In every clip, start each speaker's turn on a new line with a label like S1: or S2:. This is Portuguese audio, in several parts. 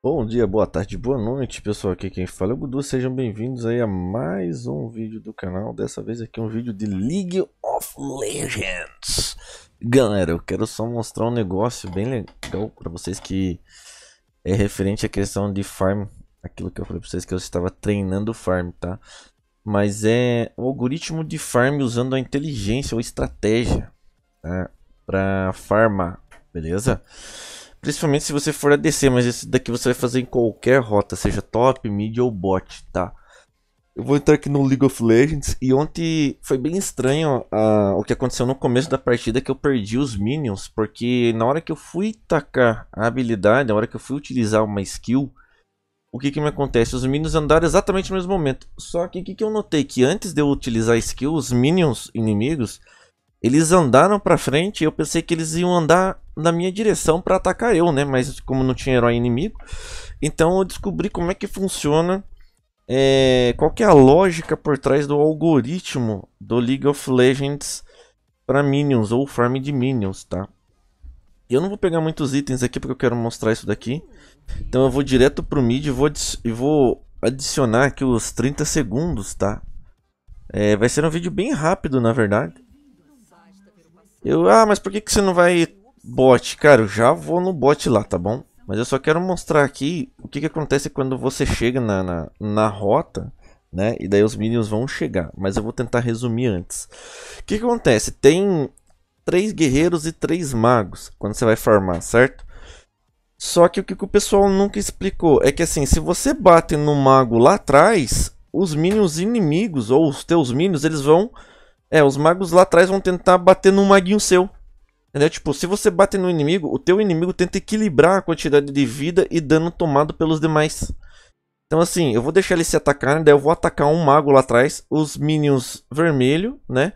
S1: Bom dia, boa tarde, boa noite pessoal, aqui quem fala é o Gudu, sejam bem-vindos aí a mais um vídeo do canal, dessa vez aqui é um vídeo de League of Legends Galera, eu quero só mostrar um negócio bem legal para vocês que é referente à questão de farm Aquilo que eu falei para vocês que eu estava treinando farm, tá? Mas é o algoritmo de farm usando a inteligência ou estratégia tá? para farmar, beleza? Principalmente se você for a descer, mas esse daqui você vai fazer em qualquer rota, seja top, mid ou bot, tá? Eu vou entrar aqui no League of Legends e ontem foi bem estranho uh, o que aconteceu no começo da partida que eu perdi os minions, porque na hora que eu fui tacar a habilidade, na hora que eu fui utilizar uma skill, o que que me acontece? Os minions andaram exatamente no mesmo momento. Só que o que, que eu notei? Que antes de eu utilizar a skill, os minions inimigos, eles andaram pra frente e eu pensei que eles iam andar na minha direção para atacar eu, né? Mas como não tinha herói inimigo, então eu descobri como é que funciona, é, qual que é a lógica por trás do algoritmo do League of Legends para minions ou farm de minions, tá? Eu não vou pegar muitos itens aqui porque eu quero mostrar isso daqui. Então eu vou direto pro mid e vou, e vou adicionar aqui os 30 segundos, tá? É, vai ser um vídeo bem rápido, na verdade. Eu, ah, mas por que, que você não vai bot? Cara, eu já vou no bot lá, tá bom? Mas eu só quero mostrar aqui o que, que acontece quando você chega na, na, na rota, né? E daí os minions vão chegar, mas eu vou tentar resumir antes. O que, que acontece? Tem três guerreiros e três magos quando você vai farmar, certo? Só que o que, que o pessoal nunca explicou é que assim, se você bate no mago lá atrás, os minions inimigos ou os teus minions, eles vão é, os magos lá atrás vão tentar bater num maguinho seu. Entendeu? Tipo, se você bate no inimigo, o teu inimigo tenta equilibrar a quantidade de vida e dano tomado pelos demais. Então assim, eu vou deixar eles se atacarem, né? daí eu vou atacar um mago lá atrás, os minions vermelho, né?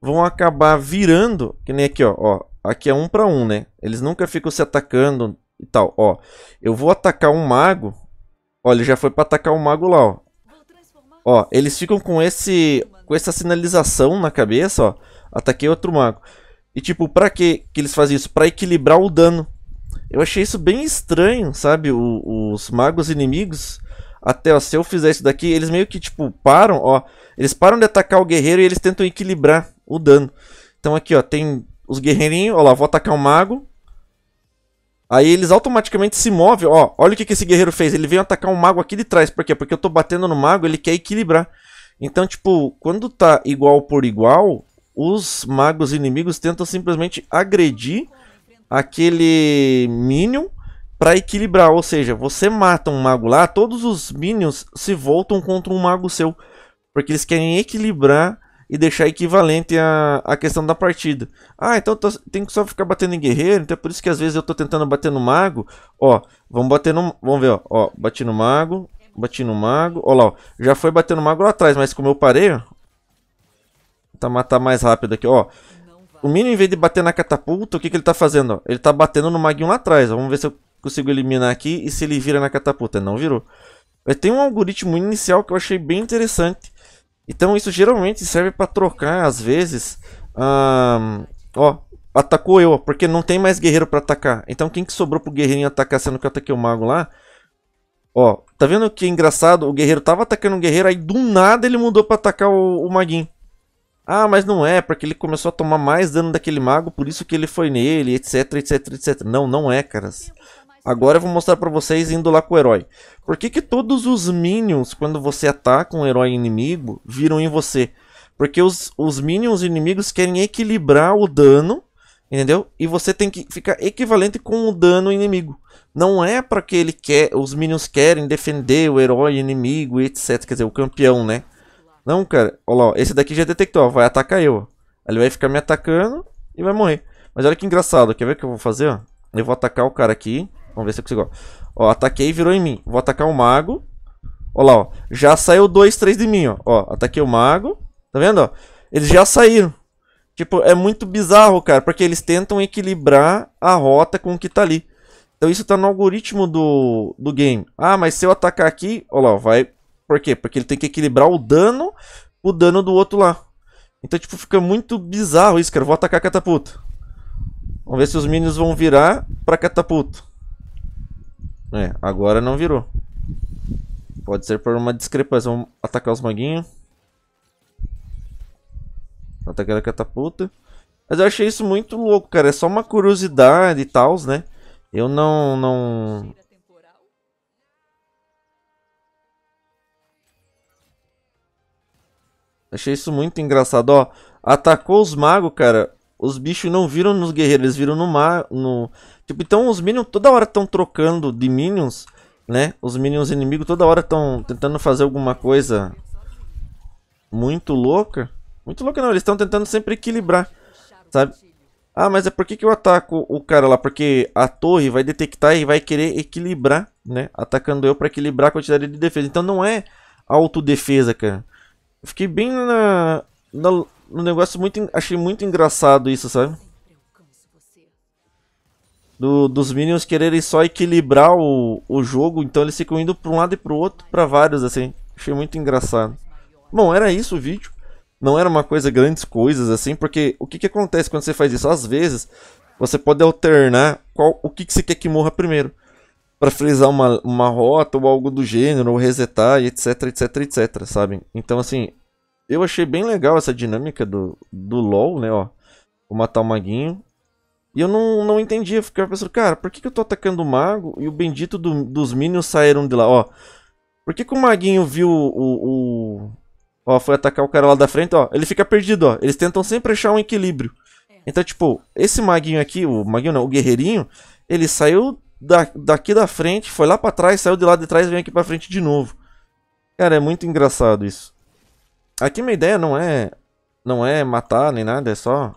S1: Vão acabar virando, que nem aqui, ó, ó aqui é um para um, né? Eles nunca ficam se atacando e tal, ó. Eu vou atacar um mago, olha, ele já foi para atacar um mago lá, ó. Ó, eles ficam com esse com essa sinalização na cabeça, ó. Ataquei outro mago. E tipo, pra que que eles fazem isso? Pra equilibrar o dano. Eu achei isso bem estranho, sabe? O, os magos inimigos. Até, ó, se eu fizer isso daqui, eles meio que, tipo, param, ó. Eles param de atacar o guerreiro e eles tentam equilibrar o dano. Então aqui, ó, tem os guerreirinhos. Ó lá, vou atacar o mago. Aí eles automaticamente se movem. Ó, olha o que, que esse guerreiro fez. Ele veio atacar um mago aqui de trás. Por quê? Porque eu tô batendo no mago, ele quer equilibrar. Então, tipo, quando tá igual por igual, os magos inimigos tentam simplesmente agredir aquele minion para equilibrar. Ou seja, você mata um mago lá, todos os minions se voltam contra um mago seu. Porque eles querem equilibrar e deixar equivalente a, a questão da partida. Ah, então tô, tem que só ficar batendo em guerreiro, então é por isso que às vezes eu tô tentando bater no mago. Ó, vamos bater no. Vamos ver, ó. ó bati no mago, bati no mago. Ó lá, ó, já foi batendo mago lá atrás, mas como eu parei, ó. Tá matar mais rápido aqui, ó. O mínimo, em vez de bater na catapulta, o que, que ele tá fazendo? Ó? Ele tá batendo no maguinho lá atrás. Ó. Vamos ver se eu consigo eliminar aqui e se ele vira na catapulta. Não virou. Mas tem um algoritmo inicial que eu achei bem interessante então isso geralmente serve para trocar, às vezes. ó, atacou eu, porque não tem mais guerreiro para atacar. Então quem que sobrou pro guerreirinho atacar, sendo que eu ataquei o mago lá? Ó, tá vendo que é engraçado? O guerreiro tava atacando o guerreiro, aí do nada ele mudou para atacar o, o maguinho. Ah, mas não é, porque ele começou a tomar mais dano daquele mago, por isso que ele foi nele, etc, etc, etc. Não, não é, caras. Agora eu vou mostrar para vocês indo lá com o herói. Por que, que todos os minions, quando você ataca um herói inimigo, viram em você? Porque os, os minions inimigos querem equilibrar o dano, entendeu? E você tem que ficar equivalente com o dano inimigo. Não é para que ele quer, os minions querem defender o herói inimigo, etc. Quer dizer, o campeão, né? Não, cara. Olha lá, esse daqui já é detectou, ó, vai atacar eu. Ele vai ficar me atacando e vai morrer. Mas olha que engraçado, quer ver o que eu vou fazer? Ó? Eu vou atacar o cara aqui. Vamos ver se eu consigo. Ó, ataquei e virou em mim. Vou atacar o um mago. Ó lá, ó. Já saiu dois, três de mim, ó. Ó, ataquei o mago. Tá vendo, ó? Eles já saíram. Tipo, é muito bizarro, cara, porque eles tentam equilibrar a rota com o que tá ali. Então isso tá no algoritmo do, do game. Ah, mas se eu atacar aqui, ó lá, vai... Por quê? Porque ele tem que equilibrar o dano o dano do outro lá. Então, tipo, fica muito bizarro isso, cara. vou atacar a catapulta. Vamos ver se os minions vão virar pra catapulta. É, agora não virou. Pode ser por uma discrepância. Vamos atacar os maguinhos. Atacar a catapulta. Mas eu achei isso muito louco, cara. É só uma curiosidade e tal, né? Eu não... não... Achei isso muito engraçado, ó. Atacou os magos, cara. Os bichos não viram nos guerreiros, eles viram no mar. No... Tipo, então os minions toda hora estão trocando de minions, né? Os minions inimigos toda hora estão tentando fazer alguma coisa muito louca. Muito louca não, eles estão tentando sempre equilibrar, sabe? Ah, mas é por que, que eu ataco o cara lá? Porque a torre vai detectar e vai querer equilibrar, né? Atacando eu para equilibrar a quantidade de defesa. Então não é autodefesa, cara. fiquei bem na, na, um negócio muito. Achei muito engraçado isso, sabe? Do, dos Minions quererem só equilibrar o, o jogo, então eles ficam indo pra um lado e pro outro, pra vários, assim. Achei muito engraçado. Bom, era isso o vídeo. Não era uma coisa grandes coisas, assim, porque o que, que acontece quando você faz isso? Às vezes, você pode alternar qual, o que, que você quer que morra primeiro. para frisar uma, uma rota ou algo do gênero, ou resetar, etc, etc, etc, sabe? Então, assim, eu achei bem legal essa dinâmica do, do LoL, né, ó. Vou matar o maguinho. E eu não, não entendia, ficava pensando, cara, por que, que eu tô atacando o mago e o bendito do, dos minions saíram de lá, ó. Por que, que o maguinho viu o, o, o... Ó, foi atacar o cara lá da frente, ó. Ele fica perdido, ó. Eles tentam sempre achar um equilíbrio. É. Então, tipo, esse maguinho aqui, o maguinho não, o guerreirinho, ele saiu da, daqui da frente, foi lá pra trás, saiu de lá de trás e vem aqui pra frente de novo. Cara, é muito engraçado isso. Aqui minha ideia não é não é matar nem nada, é só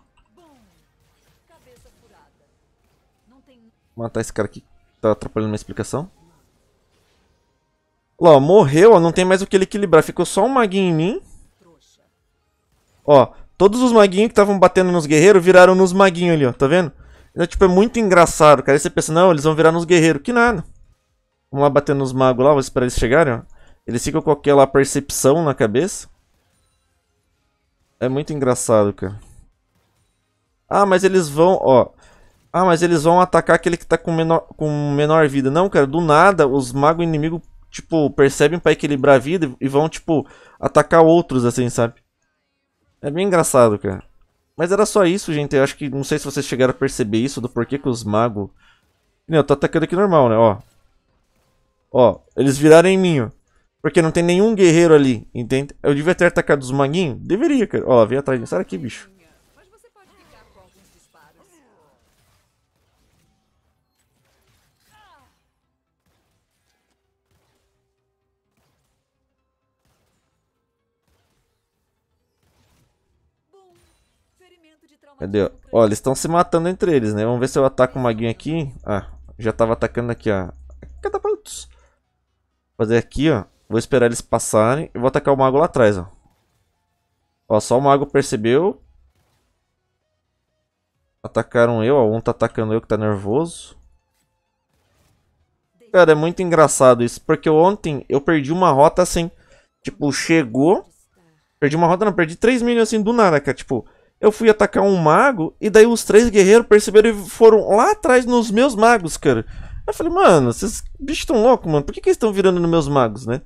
S1: matar esse cara aqui que tá atrapalhando minha explicação. Ó, morreu, ó, não tem mais o que ele equilibrar, ficou só um maguinho em mim. Ó, todos os maguinhos que estavam batendo nos guerreiros viraram nos maguinhos ali, ó, tá vendo? É tipo, é muito engraçado, cara. Aí você pensa, não, eles vão virar nos guerreiros. Que nada. Vamos lá bater nos magos lá, vou esperar eles chegarem, ó. Eles ficam com aquela percepção na cabeça. É muito engraçado, cara. Ah, mas eles vão, ó. Ah, mas eles vão atacar aquele que tá com menor, com menor vida. Não, cara, do nada os magos inimigos, tipo, percebem pra equilibrar a vida e vão, tipo, atacar outros, assim, sabe? É bem engraçado, cara. Mas era só isso, gente. Eu acho que, não sei se vocês chegaram a perceber isso, do porquê que os magos... Não, eu tô atacando aqui normal, né, ó. Ó, eles viraram em mim, ó. Porque não tem nenhum guerreiro ali, entende? Eu devia ter atacado os manguinhos? Deveria, cara. Ó, vem atrás. Sai daqui, bicho. Cadê? Ó, eles estão se matando entre eles, né? Vamos ver se eu ataco o maguinho aqui. Ah, já tava atacando aqui, ó. Catapultos. Fazer aqui, ó. Vou esperar eles passarem e vou atacar o mago lá atrás, ó. Ó, só o mago percebeu. Atacaram eu, ó. Um tá atacando eu que tá nervoso. Cara, é muito engraçado isso, porque ontem eu perdi uma rota assim. Tipo, chegou. Perdi uma rota, não, perdi três minions assim do nada, cara. Tipo, eu fui atacar um mago e daí os três guerreiros perceberam e foram lá atrás nos meus magos, cara eu falei, mano, esses bichos tão loucos, mano. Por que, que eles estão virando nos meus magos, né?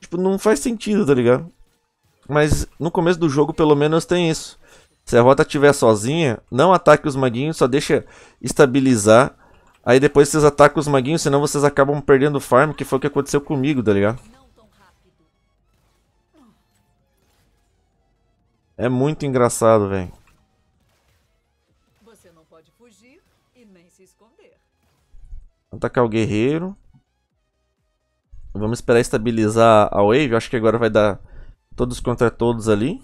S1: Tipo, não faz sentido, tá ligado? Mas no começo do jogo, pelo menos, tem isso. Se a rota estiver sozinha, não ataque os maguinhos, só deixa estabilizar. Aí depois vocês atacam os maguinhos, senão vocês acabam perdendo o farm, que foi o que aconteceu comigo, tá ligado? É muito engraçado, velho. Atacar o guerreiro. Vamos esperar estabilizar a wave. acho que agora vai dar todos contra todos ali.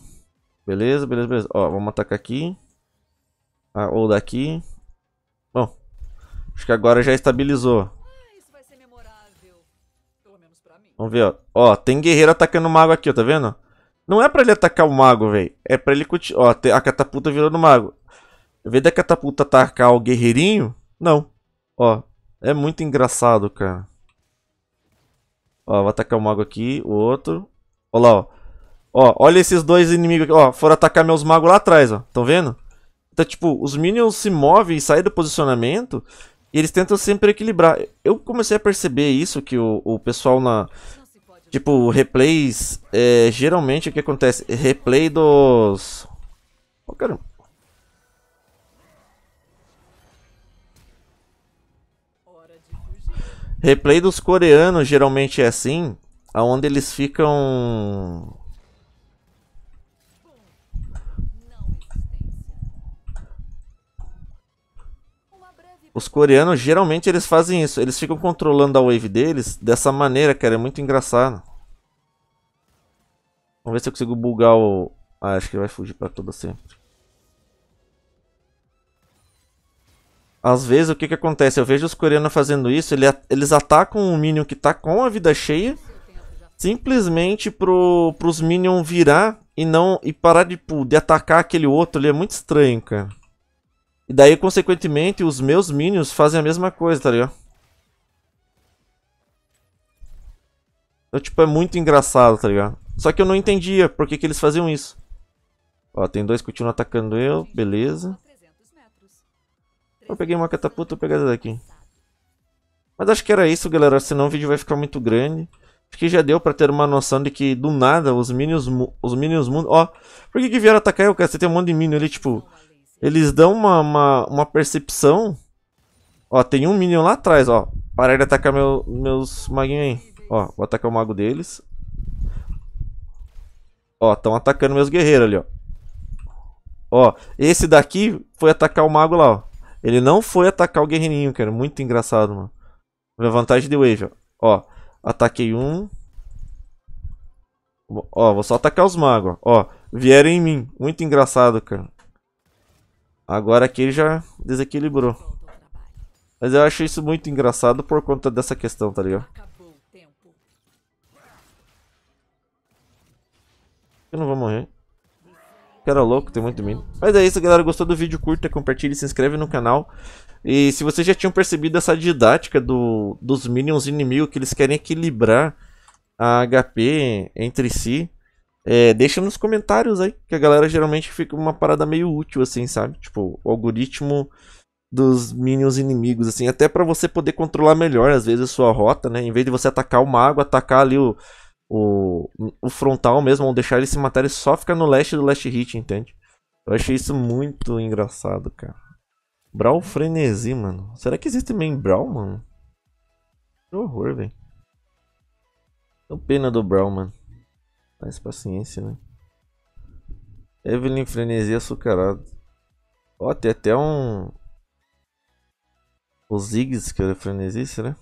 S1: Beleza, beleza, beleza. Ó, vamos atacar aqui. Ah, ou daqui. Bom, acho que agora já estabilizou. Vamos ver, ó. Ó, tem guerreiro atacando o mago aqui, ó, tá vendo? Não é pra ele atacar o mago, velho. É pra ele... Ó, a catapulta virou no mago. Ao invés da catapulta atacar o guerreirinho, não. Ó, é muito engraçado, cara. Ó, vou atacar o mago aqui, o outro. Olha lá, ó. Ó, olha esses dois inimigos aqui. Ó, foram atacar meus magos lá atrás, ó. Tão vendo? Então, tipo, os minions se movem e saem do posicionamento. E eles tentam sempre equilibrar. Eu comecei a perceber isso, que o, o pessoal na... Tipo, replays... É, geralmente, o que acontece? Replay dos... Oh, caramba. Replay dos coreanos geralmente é assim, aonde eles ficam Os coreanos geralmente eles fazem isso, eles ficam controlando a wave deles dessa maneira, cara, é muito engraçado. Vamos ver se eu consigo bugar o... Ah, acho que ele vai fugir pra toda sempre. Às vezes, o que que acontece? Eu vejo os coreanos fazendo isso, ele, eles atacam um Minion que tá com a vida cheia, simplesmente pro, pros Minion virar e não e parar de, de atacar aquele outro ali. É muito estranho, cara. E daí, consequentemente, os meus Minions fazem a mesma coisa, tá ligado? Então, tipo, é muito engraçado, tá ligado? Só que eu não entendia por que que eles faziam isso. Ó, tem dois que continuam atacando eu, beleza. Eu peguei uma catapulta, vou pegar essa daqui. Mas acho que era isso, galera. Senão o vídeo vai ficar muito grande. Acho que já deu pra ter uma noção de que, do nada, os Minions... Os Minions... Ó, por que que vieram atacar eu, cara? Você tem um monte de Minion ali, tipo... Eles dão uma, uma, uma percepção... Ó, tem um Minion lá atrás, ó. Parar de atacar meu, meus maguinhos aí. Ó, vou atacar o mago deles. Ó, estão atacando meus guerreiros ali, ó. Ó, esse daqui foi atacar o mago lá, ó. Ele não foi atacar o guerreirinho, cara. Muito engraçado, mano. Minha vantagem de Wave, ó. ó. Ataquei um. Ó, vou só atacar os magos, ó. ó. Vieram em mim. Muito engraçado, cara. Agora aqui ele já desequilibrou. Mas eu achei isso muito engraçado por conta dessa questão, tá ligado? Eu não vou morrer. Cara louco, tem muito meme. Mas é isso, galera. Gostou do vídeo? Curta, compartilhe, se inscreve no canal. E se vocês já tinham percebido essa didática do, dos minions inimigos, que eles querem equilibrar a HP entre si, é, deixa nos comentários aí, que a galera geralmente fica uma parada meio útil, assim, sabe? Tipo, o algoritmo dos minions inimigos, assim, até para você poder controlar melhor, às vezes, a sua rota, né? Em vez de você atacar o mago, atacar ali o, o, o frontal mesmo, ou deixar ele se matarem, só fica no leste do last hit, entende? Eu achei isso muito engraçado, cara. Brawl frenesi, mano. Será que existe main Brawl, mano? Que horror, velho. Tô pena do Brawl, mano. Mais paciência, né? Evelyn frenesi açucarado. Ó, oh, tem até um... O Ziggs que era é frenesi, será?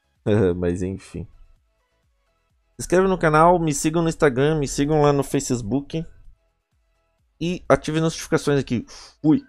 S1: Mas enfim. Se inscreva no canal, me sigam no Instagram, me sigam lá no Facebook. E ative as notificações aqui. Fui!